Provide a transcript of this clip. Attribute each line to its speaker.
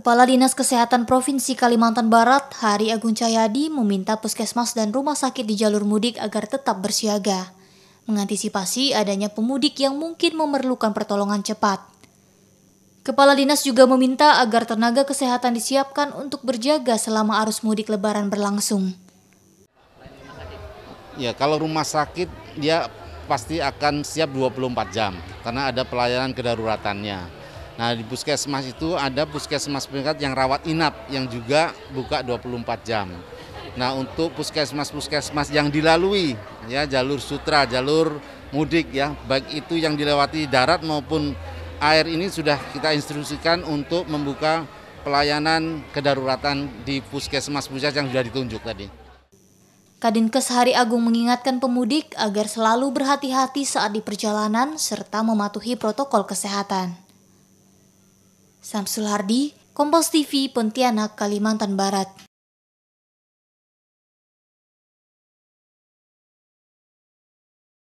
Speaker 1: Kepala Dinas Kesehatan Provinsi Kalimantan Barat, Hari Agung Cahyadi, meminta puskesmas dan rumah sakit di jalur mudik agar tetap bersiaga, mengantisipasi adanya pemudik yang mungkin memerlukan pertolongan cepat. Kepala Dinas juga meminta agar tenaga kesehatan disiapkan untuk berjaga selama arus mudik lebaran berlangsung.
Speaker 2: Ya, kalau rumah sakit dia pasti akan siap 24 jam karena ada pelayanan kedaruratannya Nah di puskesmas itu ada puskesmas peringkat yang rawat inap yang juga buka 24 jam. Nah untuk puskesmas-puskesmas yang dilalui ya jalur sutra, jalur mudik ya baik itu yang dilewati darat maupun air ini sudah kita instruksikan untuk membuka pelayanan kedaruratan di puskesmas-puskesmas yang sudah ditunjuk tadi.
Speaker 1: Kadinkes Hari Agung mengingatkan pemudik agar selalu berhati-hati saat di perjalanan serta mematuhi protokol kesehatan. Samsul Hardi, Kompos TV, Pontianak, Kalimantan Barat.